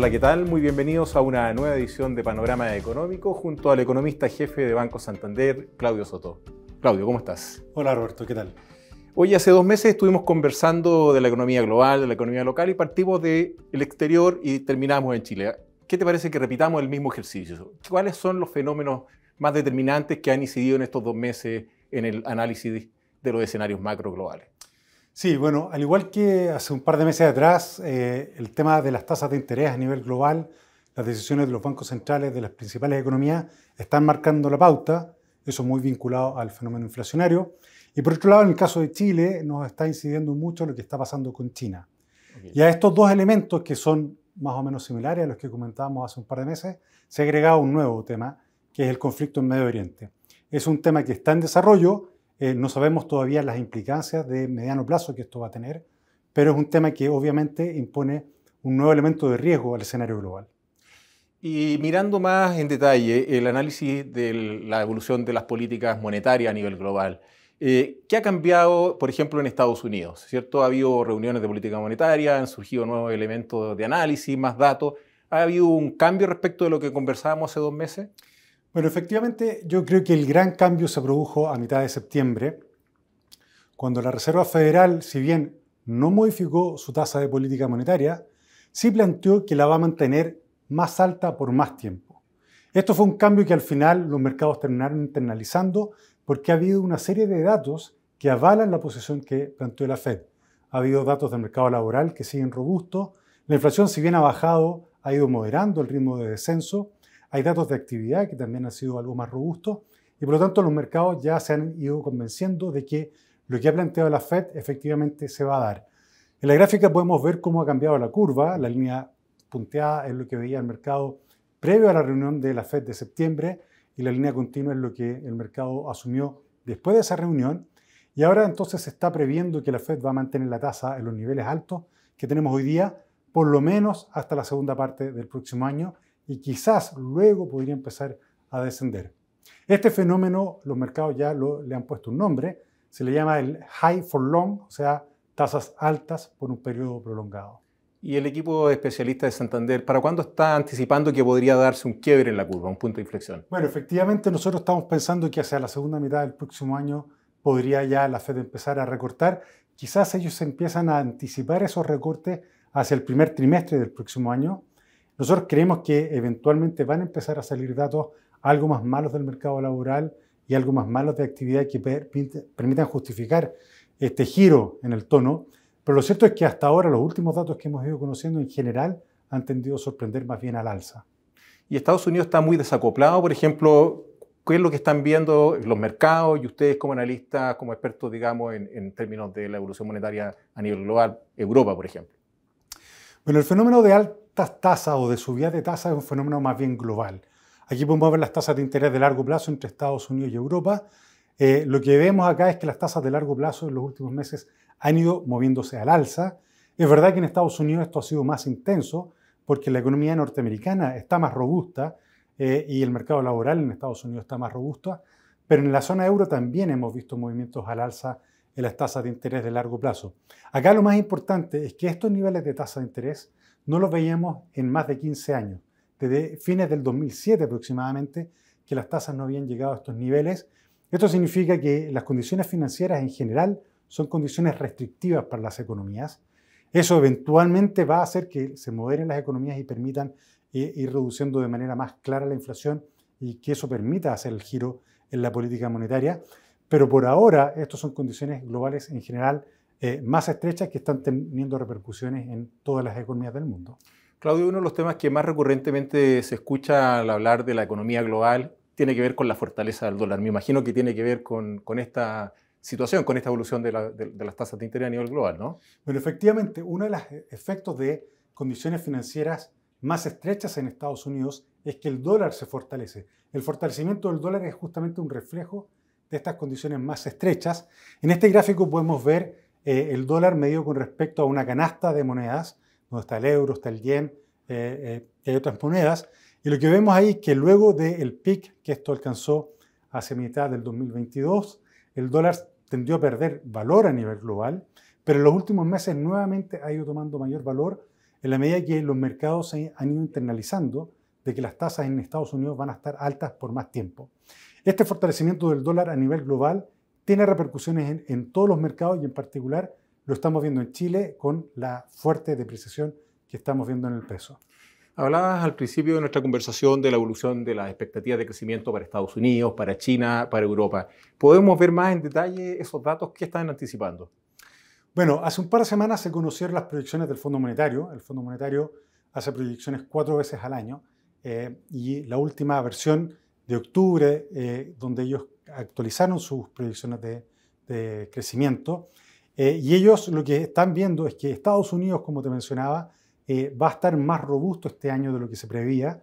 Hola, ¿qué tal? Muy bienvenidos a una nueva edición de Panorama Económico junto al economista jefe de Banco Santander, Claudio Soto. Claudio, ¿cómo estás? Hola Roberto, ¿qué tal? Hoy hace dos meses estuvimos conversando de la economía global, de la economía local y partimos del exterior y terminamos en Chile. ¿Qué te parece que repitamos el mismo ejercicio? ¿Cuáles son los fenómenos más determinantes que han incidido en estos dos meses en el análisis de los escenarios macro globales? Sí, bueno, al igual que hace un par de meses atrás, eh, el tema de las tasas de interés a nivel global, las decisiones de los bancos centrales de las principales economías están marcando la pauta, eso muy vinculado al fenómeno inflacionario. Y por otro lado, en el caso de Chile, nos está incidiendo mucho lo que está pasando con China. Y a estos dos elementos, que son más o menos similares a los que comentábamos hace un par de meses, se ha agregado un nuevo tema, que es el conflicto en Medio Oriente. Es un tema que está en desarrollo eh, no sabemos todavía las implicancias de mediano plazo que esto va a tener, pero es un tema que obviamente impone un nuevo elemento de riesgo al escenario global. Y mirando más en detalle el análisis de la evolución de las políticas monetarias a nivel global, eh, ¿qué ha cambiado, por ejemplo, en Estados Unidos? ¿Cierto? Ha habido reuniones de política monetaria, han surgido nuevos elementos de análisis, más datos. ¿Ha habido un cambio respecto de lo que conversábamos hace dos meses? Bueno, efectivamente, yo creo que el gran cambio se produjo a mitad de septiembre, cuando la Reserva Federal, si bien no modificó su tasa de política monetaria, sí planteó que la va a mantener más alta por más tiempo. Esto fue un cambio que al final los mercados terminaron internalizando porque ha habido una serie de datos que avalan la posición que planteó la Fed. Ha habido datos del mercado laboral que siguen robustos, la inflación si bien ha bajado, ha ido moderando el ritmo de descenso, hay datos de actividad que también han sido algo más robustos y por lo tanto los mercados ya se han ido convenciendo de que lo que ha planteado la Fed efectivamente se va a dar. En la gráfica podemos ver cómo ha cambiado la curva, la línea punteada es lo que veía el mercado previo a la reunión de la Fed de septiembre y la línea continua es lo que el mercado asumió después de esa reunión. Y ahora entonces se está previendo que la Fed va a mantener la tasa en los niveles altos que tenemos hoy día, por lo menos hasta la segunda parte del próximo año, y quizás luego podría empezar a descender. Este fenómeno los mercados ya le han puesto un nombre, se le llama el high for long, o sea, tasas altas por un periodo prolongado. ¿Y el equipo de especialistas de Santander, para cuándo está anticipando que podría darse un quiebre en la curva, un punto de inflexión? Bueno, efectivamente nosotros estamos pensando que hacia la segunda mitad del próximo año podría ya la Fed empezar a recortar. Quizás ellos empiezan a anticipar esos recortes hacia el primer trimestre del próximo año nosotros creemos que eventualmente van a empezar a salir datos algo más malos del mercado laboral y algo más malos de actividad que permitan justificar este giro en el tono. Pero lo cierto es que hasta ahora los últimos datos que hemos ido conociendo en general han tendido a sorprender más bien al alza. Y Estados Unidos está muy desacoplado, por ejemplo, ¿qué es lo que están viendo los mercados y ustedes como analistas, como expertos, digamos, en, en términos de la evolución monetaria a nivel global, Europa, por ejemplo? Bueno, el fenómeno de altas tasas o de subida de tasas es un fenómeno más bien global. Aquí podemos ver las tasas de interés de largo plazo entre Estados Unidos y Europa. Eh, lo que vemos acá es que las tasas de largo plazo en los últimos meses han ido moviéndose al alza. Es verdad que en Estados Unidos esto ha sido más intenso porque la economía norteamericana está más robusta eh, y el mercado laboral en Estados Unidos está más robusto, pero en la zona euro también hemos visto movimientos al alza las tasas de interés de largo plazo. Acá lo más importante es que estos niveles de tasa de interés no los veíamos en más de 15 años. Desde fines del 2007 aproximadamente, que las tasas no habían llegado a estos niveles. Esto significa que las condiciones financieras en general son condiciones restrictivas para las economías. Eso eventualmente va a hacer que se moderen las economías y permitan eh, ir reduciendo de manera más clara la inflación y que eso permita hacer el giro en la política monetaria pero por ahora estas son condiciones globales en general eh, más estrechas que están teniendo repercusiones en todas las economías del mundo. Claudio, uno de los temas que más recurrentemente se escucha al hablar de la economía global tiene que ver con la fortaleza del dólar. Me imagino que tiene que ver con, esta situación, con esta evolución de, de, las tasas de interés a nivel global, ¿no? Bueno, efectivamente, uno de los efectos de condiciones financieras más estrechas en Estados Unidos es que el dólar se fortalece. El fortalecimiento del dólar es justamente un reflejo de estas condiciones más estrechas. En este gráfico podemos ver eh, el dólar medido con respecto a una canasta de monedas, donde está el euro, está el yen y eh, eh, hay otras monedas. Y lo que vemos ahí es que luego del pic que esto alcanzó hace mitad del 2022, el dólar tendió a perder valor a nivel global, pero en los últimos meses nuevamente ha ido tomando mayor valor en la medida que los mercados se han ido internalizando de que las tasas en Estados Unidos van a estar altas por más tiempo. Este fortalecimiento del dólar a nivel global tiene repercusiones en, todos los mercados y en particular lo estamos viendo en Chile con la fuerte depreciación que estamos viendo en el peso. Hablabas al principio de nuestra conversación de la evolución de las expectativas de crecimiento para Estados Unidos, para China, para Europa. ¿Podemos ver más en detalle esos datos que están anticipando? Bueno, hace un par de semanas se conocieron las proyecciones del Fondo Monetario. El Fondo Monetario hace proyecciones cuatro veces al año eh, y la última versión de octubre, eh, donde ellos actualizaron sus proyecciones de, crecimiento. Eh, y ellos lo que están viendo es que Estados Unidos, como te mencionaba, eh, va a estar más robusto este año de lo que se prevía.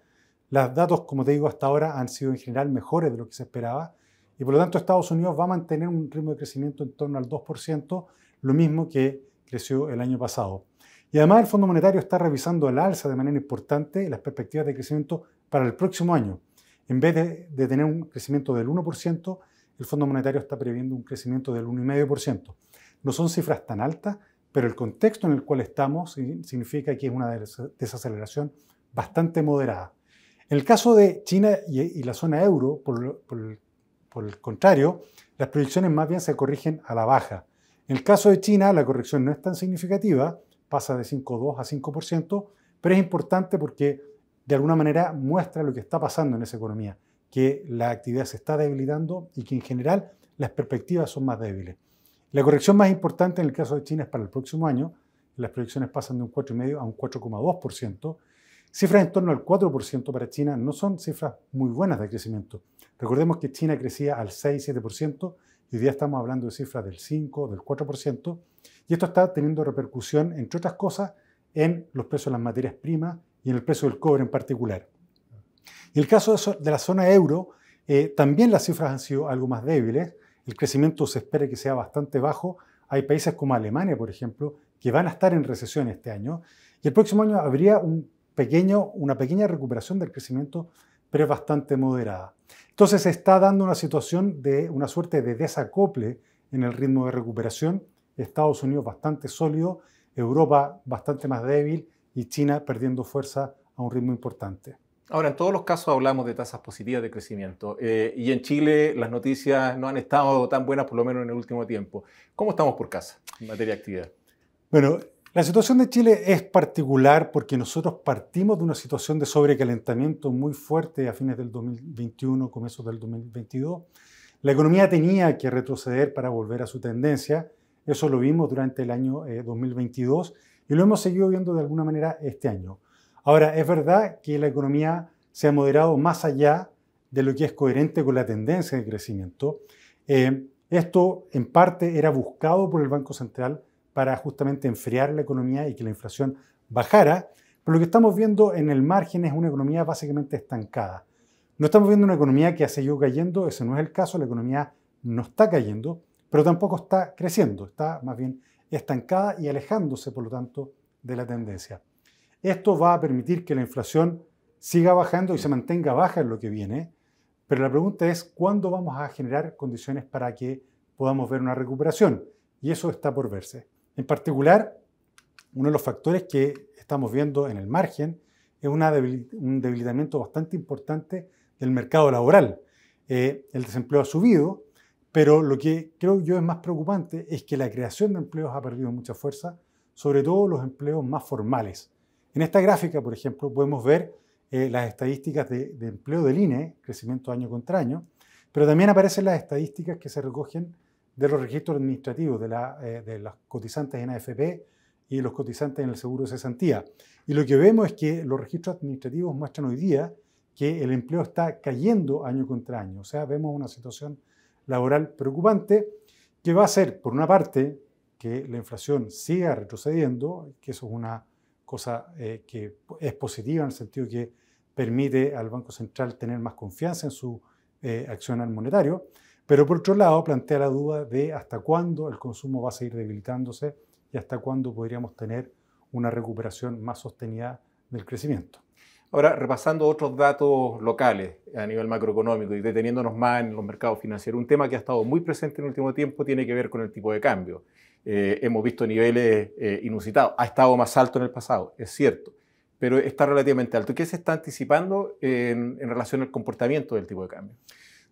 Los datos, como te digo, hasta ahora han sido en general mejores de lo que se esperaba. Y por lo tanto, Estados Unidos va a mantener un ritmo de crecimiento en torno al 2%, lo mismo que creció el año pasado. Y además el Fondo Monetario está revisando el alza de manera importante las perspectivas de crecimiento para el próximo año. En vez de, tener un crecimiento del 1%, el Fondo Monetario está previendo un crecimiento del 1,5%. No son cifras tan altas, pero el contexto en el cual estamos significa que es una desaceleración bastante moderada. En el caso de China y, la zona euro, por, por el contrario, las proyecciones más bien se corrigen a la baja. En el caso de China, la corrección no es tan significativa, pasa de 5,2 a 5%, pero es importante porque de alguna manera muestra lo que está pasando en esa economía, que la actividad se está debilitando y que en general las perspectivas son más débiles. La corrección más importante en el caso de China es para el próximo año. Las proyecciones pasan de un 4,5 a un 4,2%. Cifras en torno al 4% para China no son cifras muy buenas de crecimiento. Recordemos que China crecía al 6-7% y hoy día estamos hablando de cifras del 5, del 4%. Y esto está teniendo repercusión, entre otras cosas, en los precios de las materias primas y en el precio del cobre en particular. En el caso de la zona euro, eh, también las cifras han sido algo más débiles. El crecimiento se espera que sea bastante bajo. Hay países como Alemania, por ejemplo, que van a estar en recesión este año. Y el próximo año habría una pequeña recuperación del crecimiento, pero bastante moderada. Entonces se está dando una situación de una suerte de desacople en el ritmo de recuperación. Estados Unidos bastante sólido, Europa bastante más débil y China perdiendo fuerza a un ritmo importante. Ahora, en todos los casos hablamos de tasas positivas de crecimiento eh, y en Chile las noticias no han estado tan buenas, por lo menos en el último tiempo. ¿Cómo estamos por casa en materia de actividad? Bueno, la situación de Chile es particular porque nosotros partimos de una situación de sobrecalentamiento muy fuerte a fines del 2021, comienzos del 2022. La economía tenía que retroceder para volver a su tendencia. Eso lo vimos durante el año 2022 eh, y lo hemos seguido viendo de alguna manera este año. Ahora, es verdad que la economía se ha moderado más allá de lo que es coherente con la tendencia de crecimiento. Eh, esto en parte era buscado por el Banco Central para justamente enfriar la economía y que la inflación bajara, pero lo que estamos viendo en el margen es una economía básicamente estancada. No estamos viendo una economía que ha seguido cayendo, ese no es el caso, la economía no está cayendo, pero tampoco está creciendo, está más bien estancada y alejándose, por lo tanto, de la tendencia. Esto va a permitir que la inflación siga bajando y se mantenga baja en lo que viene, pero la pregunta es cuándo vamos a generar condiciones para que podamos ver una recuperación. Y eso está por verse. En particular, uno de los factores que estamos viendo en el margen es un debilitamiento bastante importante del mercado laboral. Eh, el desempleo ha subido, pero lo que creo yo es más preocupante es que la creación de empleos ha perdido mucha fuerza, sobre todo los empleos más formales. En esta gráfica, por ejemplo, podemos ver eh, las estadísticas de, empleo del INE, crecimiento año contra año, pero también aparecen las estadísticas que se recogen de los registros administrativos, de, la, eh, de cotizantes en AFP y los cotizantes en el seguro de cesantía. Y lo que vemos es que los registros administrativos muestran hoy día que el empleo está cayendo año contra año, o sea, vemos una situación laboral preocupante, que va a ser, por una parte, que la inflación siga retrocediendo, que eso es una cosa eh, que es positiva en el sentido que permite al Banco Central tener más confianza en su eh, acción al monetario, pero por otro lado plantea la duda de hasta cuándo el consumo va a seguir debilitándose y hasta cuándo podríamos tener una recuperación más sostenida del crecimiento. Ahora, repasando otros datos locales a nivel macroeconómico y deteniéndonos más en los mercados financieros, un tema que ha estado muy presente en el último tiempo tiene que ver con el tipo de cambio. Eh, hemos visto niveles eh, inusitados. Ha estado más alto en el pasado, es cierto, pero está relativamente alto. ¿Qué se está anticipando en, en relación al comportamiento del tipo de cambio?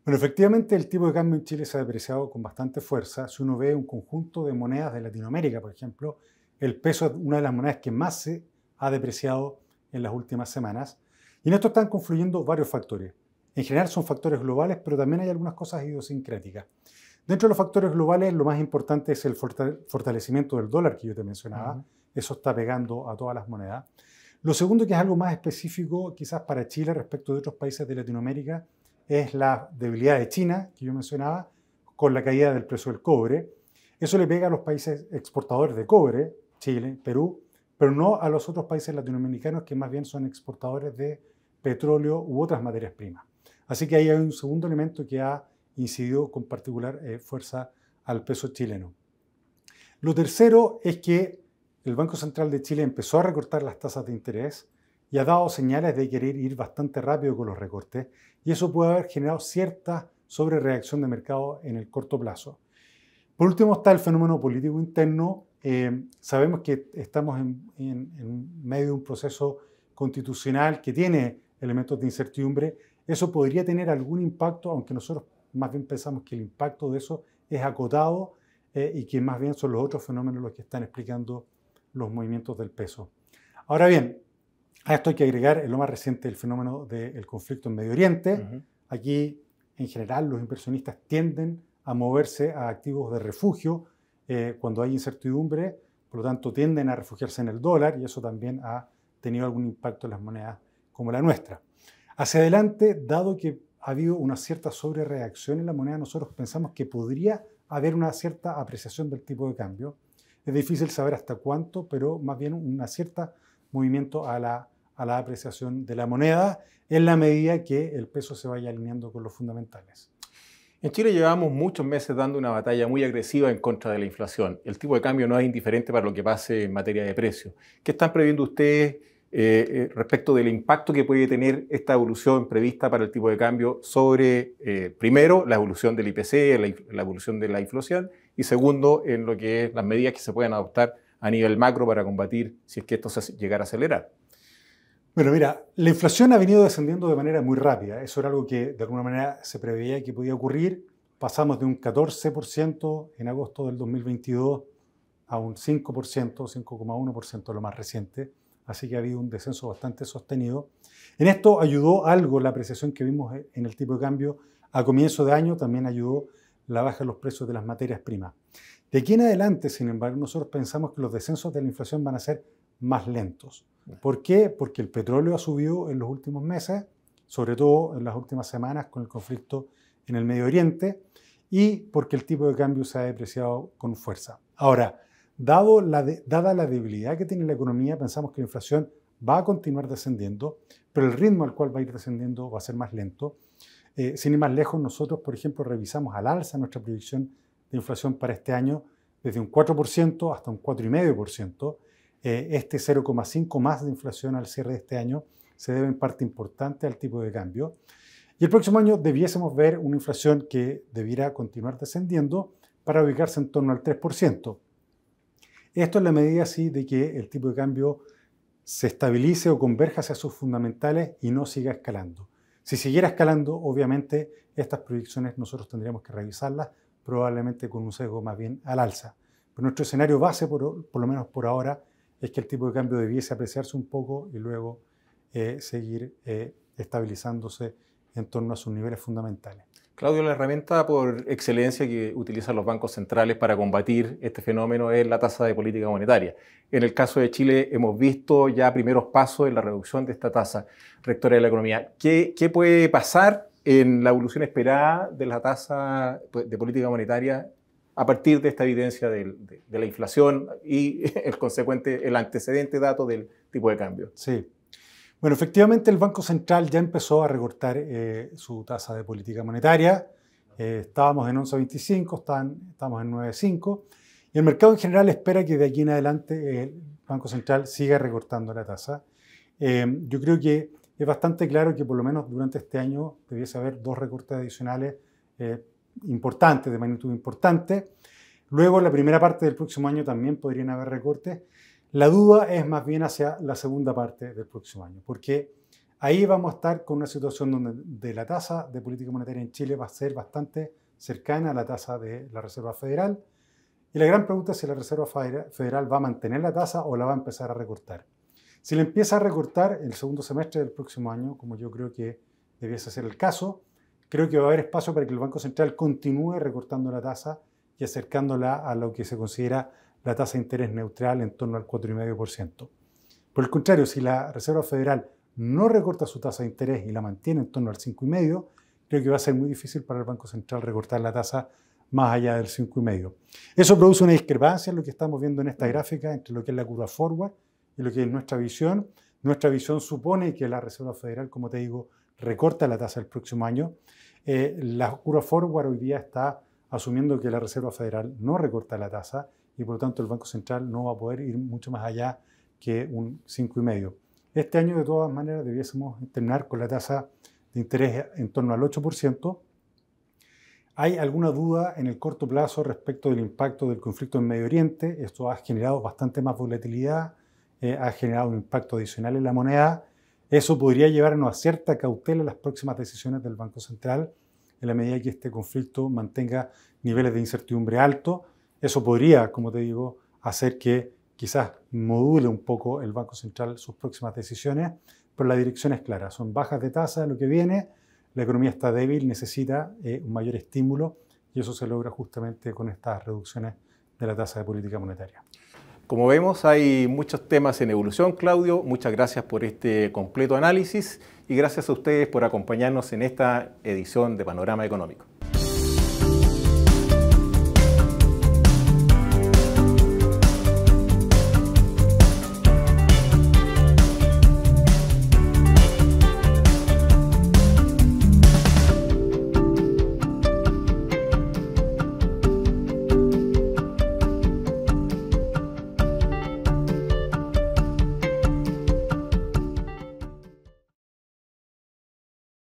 Bueno, efectivamente el tipo de cambio en Chile se ha depreciado con bastante fuerza. Si uno ve un conjunto de monedas de Latinoamérica, por ejemplo, el peso es una de las monedas que más se ha depreciado en las últimas semanas. Y en esto están confluyendo varios factores. En general son factores globales, pero también hay algunas cosas idiosincráticas. Dentro de los factores globales, lo más importante es el fortalecimiento del dólar que yo te mencionaba. Eso está pegando a todas las monedas. Lo segundo, que es algo más específico quizás para Chile respecto de otros países de Latinoamérica, es la debilidad de China, que yo mencionaba, con la caída del precio del cobre. Eso le pega a los países exportadores de cobre, Chile, Perú, pero no a los otros países latinoamericanos que más bien son exportadores de petróleo u otras materias primas. Así que ahí hay un segundo elemento que ha incidido con particular eh, fuerza al peso chileno. Lo tercero es que el Banco Central de Chile empezó a recortar las tasas de interés y ha dado señales de querer ir bastante rápido con los recortes y eso puede haber generado cierta sobrereacción de mercado en el corto plazo. Por último está el fenómeno político interno eh, sabemos que estamos en, medio de un proceso constitucional que tiene elementos de incertidumbre. Eso podría tener algún impacto, aunque nosotros más bien pensamos que el impacto de eso es acotado eh, y que más bien son los otros fenómenos los que están explicando los movimientos del peso. Ahora bien, a esto hay que agregar en lo más reciente el fenómeno del conflicto en Medio Oriente. Aquí, en general, los inversionistas tienden a moverse a activos de refugio, eh, cuando hay incertidumbre, por lo tanto tienden a refugiarse en el dólar y eso también ha tenido algún impacto en las monedas como la nuestra. Hacia adelante, dado que ha habido una cierta sobrereacción en la moneda, nosotros pensamos que podría haber una cierta apreciación del tipo de cambio. Es difícil saber hasta cuánto, pero más bien un cierto movimiento a la apreciación de la moneda en la medida que el peso se vaya alineando con los fundamentales. En Chile llevamos muchos meses dando una batalla muy agresiva en contra de la inflación. El tipo de cambio no es indiferente para lo que pase en materia de precios. ¿Qué están previendo ustedes eh, eh, respecto del impacto que puede tener esta evolución prevista para el tipo de cambio sobre, eh, primero, la evolución del IPC, la, evolución de la inflación, y segundo, en lo que es las medidas que se pueden adoptar a nivel macro para combatir si es que esto se llegara a acelerar. Bueno, mira, la inflación ha venido descendiendo de manera muy rápida. Eso era algo que de alguna manera se preveía que podía ocurrir. Pasamos de un 14% en agosto del 2022 a un 5%, 5,1% lo más reciente. Así que ha habido un descenso bastante sostenido. En esto ayudó algo la apreciación que vimos en el tipo de cambio a comienzo de año, también ayudó la baja de los precios de las materias primas. De aquí en adelante, sin embargo, nosotros pensamos que los descensos de la inflación van a ser más lentos. ¿Por qué? Porque el petróleo ha subido en los últimos meses, sobre todo en las últimas semanas con el conflicto en el Medio Oriente, y porque el tipo de cambio se ha depreciado con fuerza. Ahora, dada la debilidad que tiene la economía, pensamos que la inflación va a continuar descendiendo, pero el ritmo al cual va a ir descendiendo va a ser más lento. Eh, sin ir más lejos, nosotros, por ejemplo, revisamos al alza nuestra proyección de inflación para este año desde un 4% hasta un 4,5%. Eh, este 0,5 más de inflación al cierre de este año se debe en parte importante al tipo de cambio. Y el próximo año debiésemos ver una inflación que debiera continuar descendiendo para ubicarse en torno al 3%. Esto en la medida así de que el tipo de cambio se estabilice o converja hacia sus fundamentales y no siga escalando. Si siguiera escalando, obviamente estas proyecciones nosotros tendríamos que revisarlas probablemente con un sesgo más bien al alza. Pero nuestro escenario base, por, lo menos por ahora, es que el tipo de cambio debiese apreciarse un poco y luego eh, seguir eh, estabilizándose en torno a sus niveles fundamentales. Claudio, la herramienta por excelencia que utilizan los bancos centrales para combatir este fenómeno es la tasa de política monetaria. En el caso de Chile hemos visto ya primeros pasos en la reducción de esta tasa rectora de la economía. qué puede pasar en la evolución esperada de la tasa pues, de política monetaria a partir de esta evidencia de, la inflación y el consecuente, el antecedente dato del tipo de cambio. Sí. Bueno, efectivamente el Banco Central ya empezó a recortar eh, su tasa de política monetaria. Eh, estábamos en 11.25, estamos en 9.5. Y el mercado en general espera que de aquí en adelante eh, el Banco Central siga recortando la tasa. yo creo que es bastante claro que por lo menos durante este año debiese haber dos recortes adicionales eh, importantes, de magnitud importante. Luego, en la primera parte del próximo año también podrían haber recortes. La duda es más bien hacia la segunda parte del próximo año, porque ahí vamos a estar con una situación donde de la tasa de política monetaria en Chile va a ser bastante cercana a la tasa de la Reserva Federal. Y la gran pregunta es si la Reserva Federal va a mantener la tasa o la va a empezar a recortar. Si le empieza a recortar el segundo semestre del próximo año, como yo creo que debiese ser el caso, creo que va a haber espacio para que el Banco Central continúe recortando la tasa y acercándola a lo que se considera la tasa de interés neutral en torno al 4,5%. Por el contrario, si la Reserva Federal no recorta su tasa de interés y la mantiene en torno al 5,5%, creo que va a ser muy difícil para el Banco Central recortar la tasa más allá del 5,5%. Eso produce una discrepancia en lo que estamos viendo en esta mm. gráfica entre lo que es la curva forward y lo que es nuestra visión. Nuestra visión supone que la Reserva Federal, como te digo, recorta la tasa el próximo año. Eh, la curva forward hoy día está asumiendo que la Reserva Federal no recorta la tasa y por lo tanto el Banco Central no va a poder ir mucho más allá que un 5,5. Este año de todas maneras debiésemos terminar con la tasa de interés en torno al 8%. Hay alguna duda en el corto plazo respecto del impacto del conflicto en Medio Oriente. Esto ha generado bastante más volatilidad eh, ha generado un impacto adicional en la moneda, eso podría llevarnos a cierta cautela en las próximas decisiones del Banco Central en la medida que este conflicto mantenga niveles de incertidumbre alto. Eso podría, como te digo, hacer que quizás module un poco el Banco Central sus próximas decisiones, pero la dirección es clara. Son bajas de tasa lo que viene, la economía está débil, necesita eh, un mayor estímulo y eso se logra justamente con estas reducciones de la tasa de política monetaria. Como vemos, hay muchos temas en evolución, Claudio. Muchas gracias por este completo análisis y gracias a ustedes por acompañarnos en esta edición de Panorama Económico.